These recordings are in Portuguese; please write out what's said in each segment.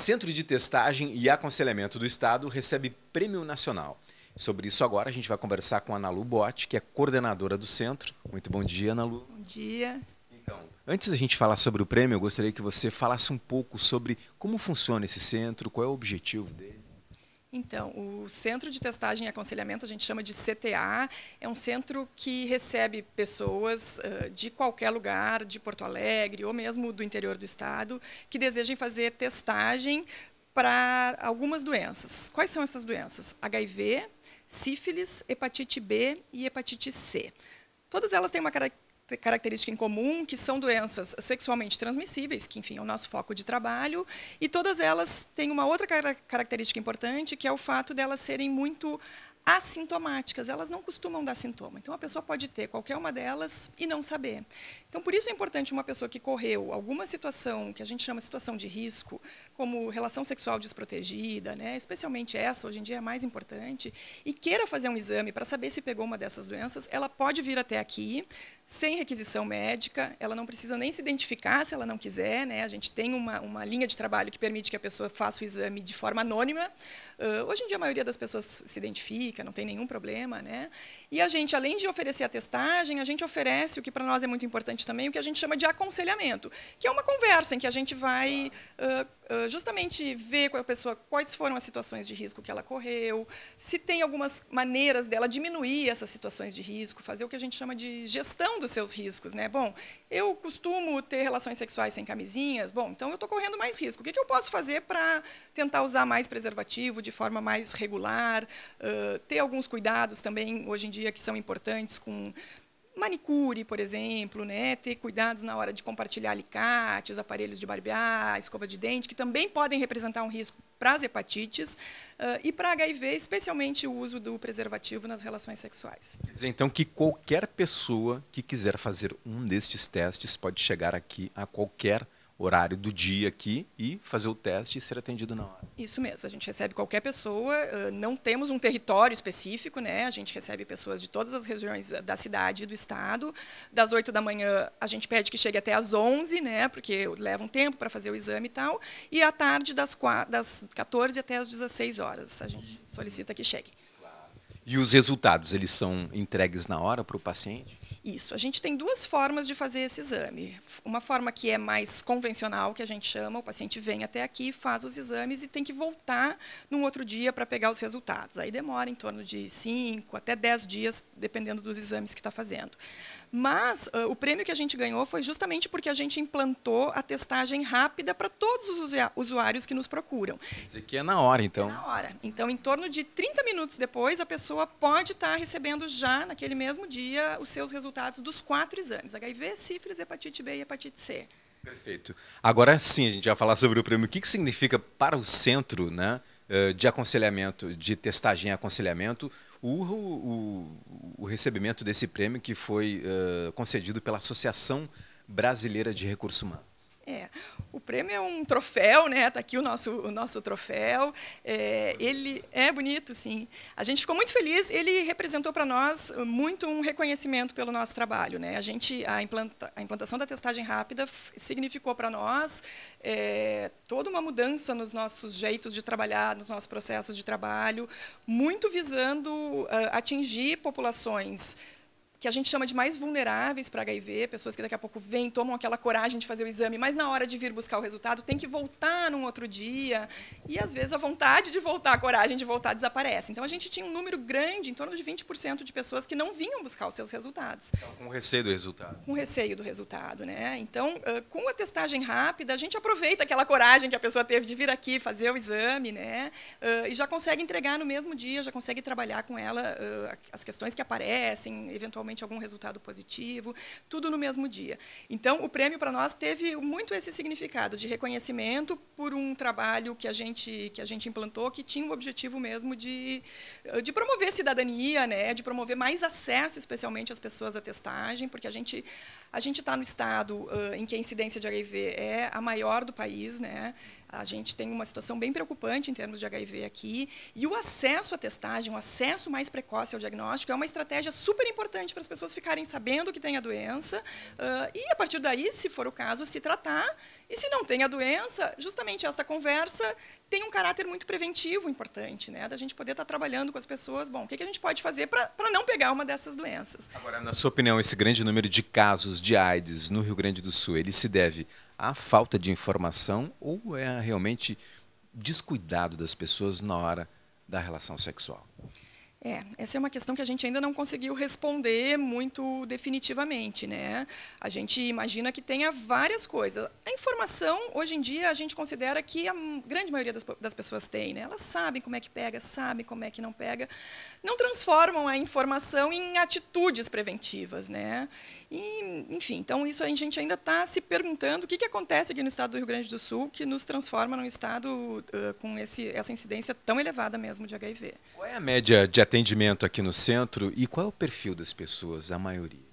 Centro de Testagem e Aconselhamento do Estado recebe prêmio nacional. Sobre isso agora a gente vai conversar com a Ana Botti, que é coordenadora do centro. Muito bom dia, Ana Lu. Bom dia. Então, antes da gente falar sobre o prêmio, eu gostaria que você falasse um pouco sobre como funciona esse centro, qual é o objetivo dele. Então, o Centro de Testagem e Aconselhamento, a gente chama de CTA, é um centro que recebe pessoas uh, de qualquer lugar, de Porto Alegre ou mesmo do interior do estado, que desejem fazer testagem para algumas doenças. Quais são essas doenças? HIV, sífilis, hepatite B e hepatite C. Todas elas têm uma característica característica em comum, que são doenças sexualmente transmissíveis, que, enfim, é o nosso foco de trabalho, e todas elas têm uma outra característica importante, que é o fato delas serem muito assintomáticas, elas não costumam dar sintoma. Então a pessoa pode ter qualquer uma delas e não saber. Então por isso é importante uma pessoa que correu alguma situação que a gente chama situação de risco, como relação sexual desprotegida, né, especialmente essa hoje em dia é mais importante, e queira fazer um exame para saber se pegou uma dessas doenças, ela pode vir até aqui sem requisição médica, ela não precisa nem se identificar se ela não quiser, né? A gente tem uma, uma linha de trabalho que permite que a pessoa faça o exame de forma anônima. Uh, hoje em dia a maioria das pessoas se identifica não tem nenhum problema. Né? E a gente, além de oferecer a testagem, a gente oferece o que para nós é muito importante também, o que a gente chama de aconselhamento, que é uma conversa em que a gente vai uh, uh, justamente ver com a pessoa quais foram as situações de risco que ela correu, se tem algumas maneiras dela diminuir essas situações de risco, fazer o que a gente chama de gestão dos seus riscos. Né? Bom, eu costumo ter relações sexuais sem camisinhas, bom, então eu estou correndo mais risco. O que, que eu posso fazer para tentar usar mais preservativo de forma mais regular, uh, ter alguns cuidados também hoje em dia que são importantes com manicure, por exemplo, né? ter cuidados na hora de compartilhar alicates, aparelhos de barbear, escova de dente, que também podem representar um risco para as hepatites uh, e para HIV, especialmente o uso do preservativo nas relações sexuais. Quer dizer, então, que qualquer pessoa que quiser fazer um destes testes pode chegar aqui a qualquer horário do dia aqui e fazer o teste e ser atendido na hora. Isso mesmo, a gente recebe qualquer pessoa, não temos um território específico, né? a gente recebe pessoas de todas as regiões da cidade e do estado. Das 8 da manhã, a gente pede que chegue até às 11, né? porque leva um tempo para fazer o exame e tal, e à tarde, das, 4, das 14 até às 16 horas, a gente solicita que chegue. E os resultados, eles são entregues na hora para o paciente? Isso. A gente tem duas formas de fazer esse exame. Uma forma que é mais convencional, que a gente chama, o paciente vem até aqui, faz os exames e tem que voltar num outro dia para pegar os resultados. Aí demora em torno de cinco até dez dias, dependendo dos exames que está fazendo. Mas uh, o prêmio que a gente ganhou foi justamente porque a gente implantou a testagem rápida para todos os usuários que nos procuram. Isso aqui é na hora, então. É na hora. Então, em torno de 30 minutos depois, a pessoa pode estar tá recebendo já, naquele mesmo dia, os seus resultados resultados dos quatro exames: HIV, sífilis, hepatite B e hepatite C. Perfeito. Agora sim, a gente vai falar sobre o prêmio. O que, que significa para o centro né, eh, de aconselhamento, de testagem e aconselhamento, o, o, o recebimento desse prêmio que foi uh, concedido pela Associação Brasileira de Recursos Humanos? É, o prêmio é um troféu, né? Está aqui o nosso, o nosso troféu. É, ele é bonito, sim. A gente ficou muito feliz. Ele representou para nós uh, muito um reconhecimento pelo nosso trabalho, né? A gente a, implanta, a implantação da testagem rápida significou para nós é, toda uma mudança nos nossos jeitos de trabalhar, nos nossos processos de trabalho, muito visando uh, atingir populações que a gente chama de mais vulneráveis para HIV, pessoas que daqui a pouco vêm, tomam aquela coragem de fazer o exame, mas na hora de vir buscar o resultado tem que voltar num outro dia. E às vezes a vontade de voltar, a coragem de voltar desaparece. Então a gente tinha um número grande, em torno de 20% de pessoas que não vinham buscar os seus resultados. Então, com receio do resultado. Com receio do resultado, né? Então, com a testagem rápida, a gente aproveita aquela coragem que a pessoa teve de vir aqui fazer o exame, né? E já consegue entregar no mesmo dia, já consegue trabalhar com ela as questões que aparecem, eventualmente eventualmente algum resultado positivo, tudo no mesmo dia. Então, o prêmio para nós teve muito esse significado de reconhecimento por um trabalho que a gente, que a gente implantou, que tinha o objetivo mesmo de, eh, de promover cidadania, né, de promover mais acesso, especialmente às pessoas à testagem, porque a gente a gente está no estado uh, em que a incidência de HIV é a maior do país, né? A gente tem uma situação bem preocupante em termos de HIV aqui. E o acesso à testagem, o acesso mais precoce ao diagnóstico, é uma estratégia super importante para as pessoas ficarem sabendo que têm a doença. Uh, e, a partir daí, se for o caso, se tratar. E se não tem a doença, justamente essa conversa tem um caráter muito preventivo importante, né? Da gente poder estar trabalhando com as pessoas. Bom, o que a gente pode fazer para não pegar uma dessas doenças? Agora, na sua opinião, esse grande número de casos de AIDS no Rio Grande do Sul, ele se deve a falta de informação ou é realmente descuidado das pessoas na hora da relação sexual? É, essa é uma questão que a gente ainda não conseguiu responder muito definitivamente, né? A gente imagina que tenha várias coisas. A informação, hoje em dia, a gente considera que a grande maioria das, das pessoas tem, né? Elas sabem como é que pega, sabem como é que não pega. Não transformam a informação em atitudes preventivas, né? E, enfim, então isso a gente ainda está se perguntando o que, que acontece aqui no estado do Rio Grande do Sul que nos transforma num estado uh, com esse, essa incidência tão elevada mesmo de HIV. Qual é a média de atendimento aqui no centro e qual é o perfil das pessoas, a maioria?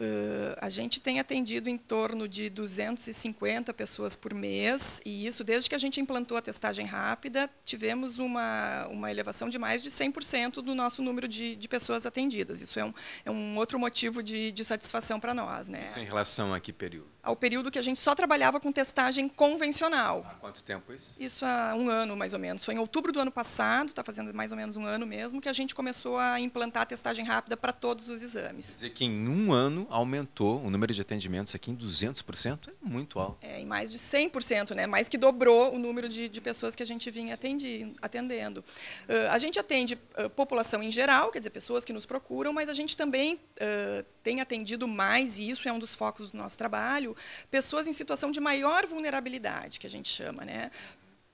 Uh, a gente tem atendido em torno de 250 pessoas por mês, e isso desde que a gente implantou a testagem rápida, tivemos uma, uma elevação de mais de 100% do nosso número de, de pessoas atendidas. Isso é um, é um outro motivo de, de satisfação para nós. Né? Isso em relação a que período? Ao período que a gente só trabalhava com testagem convencional. Há quanto tempo isso? Isso há um ano, mais ou menos. Foi em outubro do ano passado, está fazendo mais ou menos um ano mesmo, que a gente começou a implantar a testagem rápida para todos os exames. Quer dizer que em um ano aumentou o número de atendimentos aqui em 200%, é muito alto. É, em mais de 100%, né? mais que dobrou o número de, de pessoas que a gente vinha atendi, atendendo. Uh, a gente atende uh, população em geral, quer dizer, pessoas que nos procuram, mas a gente também uh, tem atendido mais, e isso é um dos focos do nosso trabalho, pessoas em situação de maior vulnerabilidade, que a gente chama, né?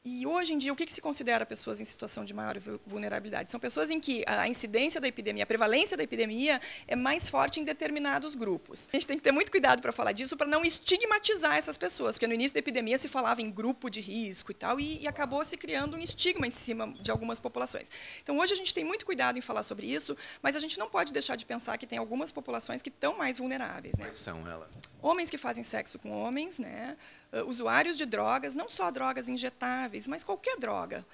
E hoje em dia, o que, que, se considera pessoas em situação de maior vulnerabilidade? São pessoas em que a incidência da epidemia, a prevalência da epidemia é mais forte em determinados grupos. A gente tem que ter muito cuidado para falar disso, para não estigmatizar essas pessoas, porque no início da epidemia se falava em grupo de risco e tal, e, e acabou se criando um estigma em cima de algumas populações. Então, hoje a gente tem muito cuidado em falar sobre isso, mas a gente não pode deixar de pensar que tem algumas populações que estão mais vulneráveis. Né? Quais são elas? homens que fazem sexo com homens, né? Ah, usuários de drogas, não só drogas injetáveis, mas qualquer droga.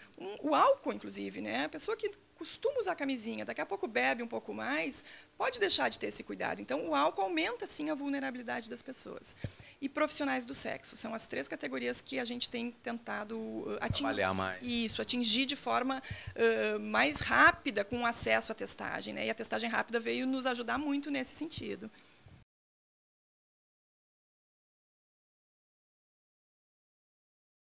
o álcool, inclusive, né? a pessoa que costuma usar camisinha, daqui a pouco bebe um pouco mais, pode deixar de ter esse cuidado. Então, o álcool aumenta, sim, a vulnerabilidade das pessoas. E profissionais do sexo, são as três categorias que a gente tem tentado ah, atingir. Trabalhar mais. Isso, atingir de forma uh, mais rápida com acesso à testagem. Né? E a testagem rápida veio nos ajudar muito nesse sentido.